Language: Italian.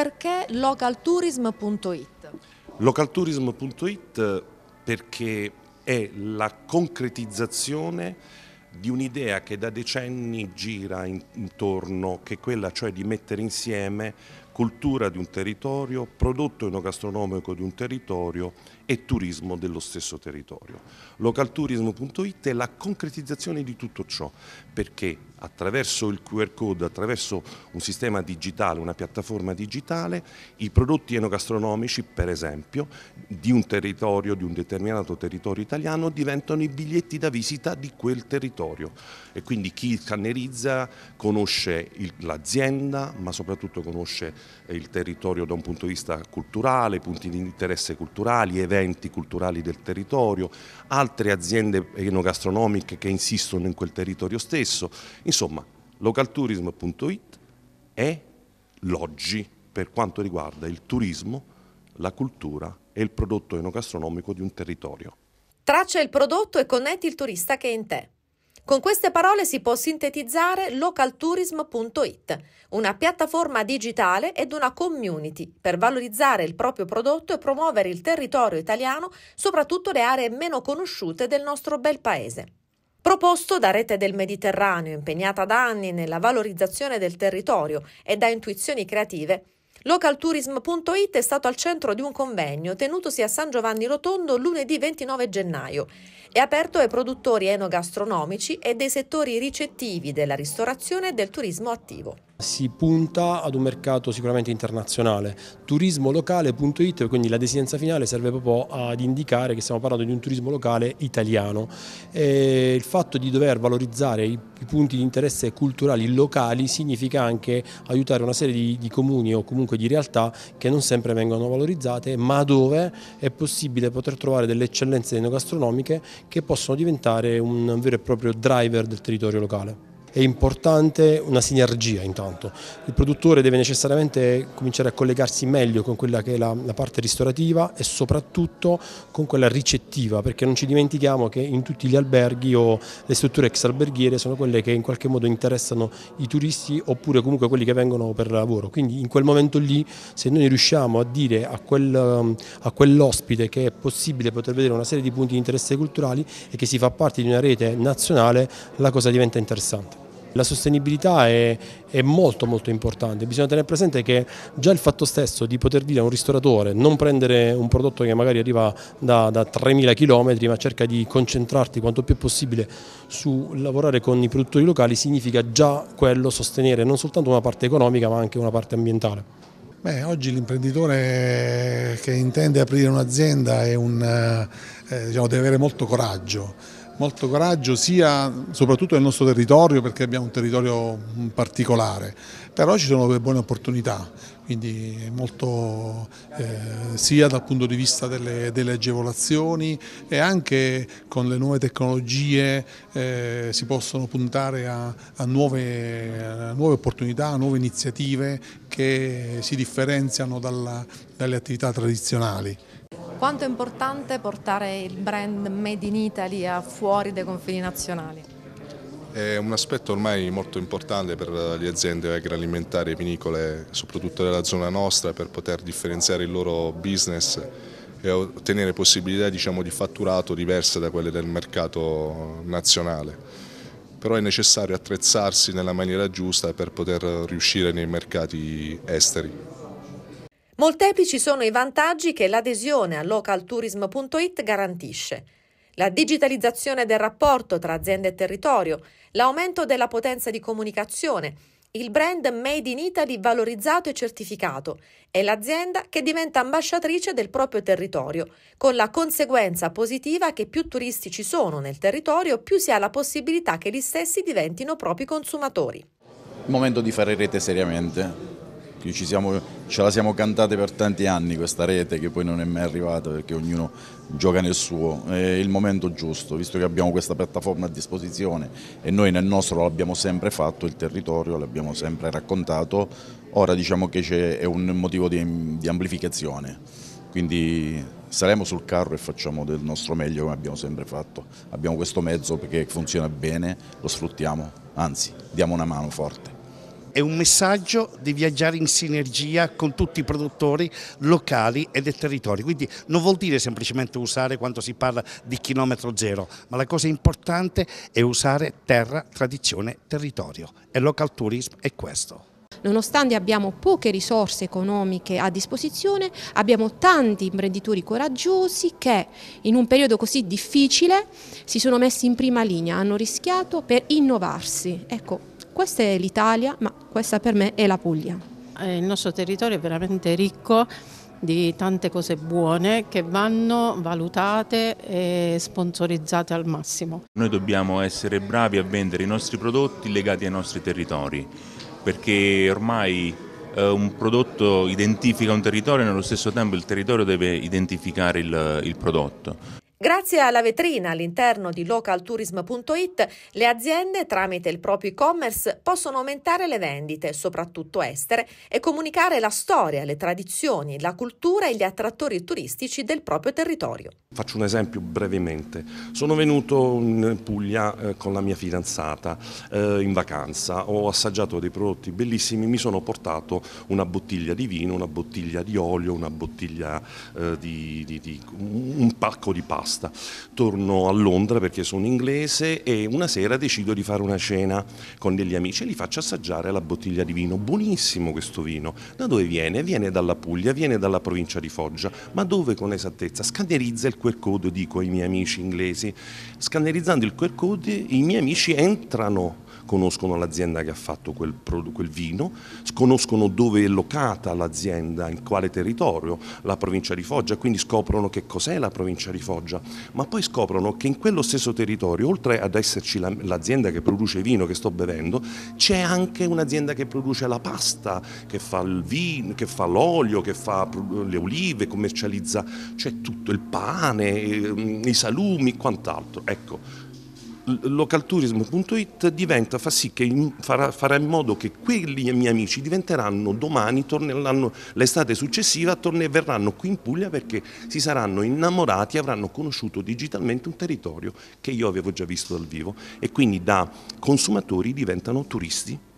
perché localtourism.it? Localtourism.it perché è la concretizzazione di un'idea che da decenni gira intorno, che è quella cioè di mettere insieme cultura di un territorio, prodotto enogastronomico di un territorio e turismo dello stesso territorio. Localturismo.it è la concretizzazione di tutto ciò, perché attraverso il QR code, attraverso un sistema digitale, una piattaforma digitale, i prodotti enogastronomici, per esempio, di un territorio, di un determinato territorio italiano, diventano i biglietti da visita di quel territorio. E quindi chi cannerizza conosce l'azienda, ma soprattutto conosce eh, il territorio da un punto di vista culturale, punti di interesse culturali, eventi culturali del territorio, altre aziende enogastronomiche che insistono in quel territorio stesso. Insomma, localtourism.it è l'oggi per quanto riguarda il turismo, la cultura e il prodotto enogastronomico di un territorio. Traccia il prodotto e connetti il turista che è in te. Con queste parole si può sintetizzare localtourism.it, una piattaforma digitale ed una community per valorizzare il proprio prodotto e promuovere il territorio italiano, soprattutto le aree meno conosciute del nostro bel paese. Proposto da Rete del Mediterraneo, impegnata da anni nella valorizzazione del territorio e da intuizioni creative, Localtourism.it è stato al centro di un convegno tenutosi a San Giovanni Rotondo lunedì 29 gennaio. È aperto ai produttori enogastronomici e dei settori ricettivi della ristorazione e del turismo attivo. Si punta ad un mercato sicuramente internazionale, Turismo locale.it, quindi la desidenza finale serve proprio ad indicare che stiamo parlando di un turismo locale italiano. E il fatto di dover valorizzare i, punti di interesse culturali locali significa anche aiutare una serie di, di comuni o comunque di realtà che non sempre vengono valorizzate, ma dove è possibile poter trovare delle eccellenze enogastronomiche che possono diventare un vero e proprio driver del territorio locale. È importante una sinergia intanto, il produttore deve necessariamente cominciare a collegarsi meglio con quella che è la, la parte ristorativa e soprattutto con quella ricettiva perché non ci dimentichiamo che in tutti gli alberghi o le strutture ex alberghiere sono quelle che in qualche modo interessano i turisti oppure comunque quelli che vengono per lavoro, quindi in quel momento lì se noi riusciamo a dire a, quel, a quell'ospite che è possibile poter vedere una serie di punti di interesse culturali e che si fa parte di una rete nazionale la cosa diventa interessante. La sostenibilità è, è, molto molto importante, bisogna tenere presente che già il fatto stesso di poter dire a un ristoratore non prendere un prodotto che magari arriva da, da 3.000 km ma cerca di concentrarti quanto più possibile su lavorare con i produttori locali significa già quello sostenere non soltanto una parte economica ma anche una parte ambientale. Beh, oggi l'imprenditore che intende aprire un'azienda un, eh, diciamo, deve avere molto coraggio molto coraggio sia soprattutto nel nostro territorio perché abbiamo un territorio mm, particolare, però ci sono delle buone opportunità, quindi molto eh, sia dal punto di vista delle, delle, agevolazioni e anche con le nuove tecnologie eh, si possono puntare a, a, nuove, a, nuove, opportunità, a nuove iniziative che si differenziano dalla, dalle attività tradizionali. Quanto è importante portare il brand Made in Italy fuori dai confini nazionali? È un aspetto ormai molto importante per le aziende agroalimentari e vinicole, soprattutto della zona nostra, per poter differenziare il loro business e ottenere possibilità diciamo, di fatturato diverse da quelle del mercato nazionale. Però è necessario attrezzarsi nella maniera giusta per poter riuscire nei mercati esteri. Molteplici sono i vantaggi che l'adesione a localtourism.it garantisce. La digitalizzazione del rapporto tra azienda e territorio, l'aumento della potenza di comunicazione, il brand Made in Italy valorizzato e certificato e l'azienda che diventa ambasciatrice del proprio territorio, con la conseguenza positiva che più turisti ci sono nel territorio, più si ha la possibilità che gli stessi diventino propri consumatori. Il momento di fare rete seriamente, siamo, ce la siamo cantate per tanti anni questa rete che poi non è mai arrivata perché ognuno gioca nel suo, è il momento giusto, visto che abbiamo questa piattaforma a disposizione e noi nel nostro l'abbiamo sempre fatto, il territorio l'abbiamo sempre raccontato, ora diciamo che c'è un motivo di, di amplificazione, quindi saremo sul carro e facciamo del nostro meglio come abbiamo sempre fatto, abbiamo questo mezzo perché funziona bene, lo sfruttiamo, anzi diamo una mano forte è un messaggio di viaggiare in sinergia con tutti i produttori locali e del territorio, quindi non vuol dire semplicemente usare quando si parla di chilometro zero, ma la cosa importante è usare terra, tradizione, territorio e local tourism è questo. Nonostante abbiamo poche risorse economiche a disposizione, abbiamo tanti imprenditori coraggiosi che in un periodo così difficile si sono messi in prima linea, hanno rischiato per innovarsi. Ecco, questa è l'Italia, ma questa per me è la Puglia. Eh, il nostro territorio è veramente ricco di tante cose buone che vanno valutate e sponsorizzate al massimo. Noi dobbiamo essere bravi a vendere i nostri prodotti legati ai nostri territori, perché ormai eh, un prodotto identifica un territorio e nello stesso tempo il territorio deve identificare il, il prodotto. Grazie alla vetrina all'interno di localtourism.it, le aziende tramite il proprio e-commerce possono aumentare le vendite, soprattutto estere, e comunicare la storia, le tradizioni, la cultura e gli attrattori turistici del proprio territorio. Faccio un esempio brevemente. Sono venuto in Puglia eh, con la mia fidanzata eh, in vacanza, ho assaggiato dei prodotti bellissimi, mi sono portato una bottiglia di vino, una bottiglia di olio, una bottiglia eh, di, di, di un pacco di pasta basta. Torno a Londra perché sono inglese e una sera decido di fare una cena con degli amici e li faccio assaggiare la bottiglia di vino. Buonissimo questo vino. Da dove viene? Viene dalla Puglia, viene dalla provincia di Foggia. Ma dove con esattezza? Scannerizza il QR code, dico ai miei amici inglesi. Scannerizzando il QR code i miei amici entrano conoscono l'azienda che ha fatto quel, quel, vino, conoscono dove è locata l'azienda, in quale territorio, la provincia di Foggia, quindi scoprono che cos'è la provincia di Foggia, ma poi scoprono che in quello stesso territorio, oltre ad esserci l'azienda che produce il vino che sto bevendo, c'è anche un'azienda che produce la pasta, che fa il vino, che fa l'olio, che fa le olive, commercializza, c'è tutto il pane, ehm, i salumi, quant'altro. Ecco, localtourism.it diventa, fa sì che farà, farà, in modo che quelli miei amici diventeranno domani, torneranno l'estate successiva, torneranno qui in Puglia perché si saranno innamorati, avranno conosciuto digitalmente un territorio che io avevo già visto dal vivo e quindi da consumatori diventano turisti.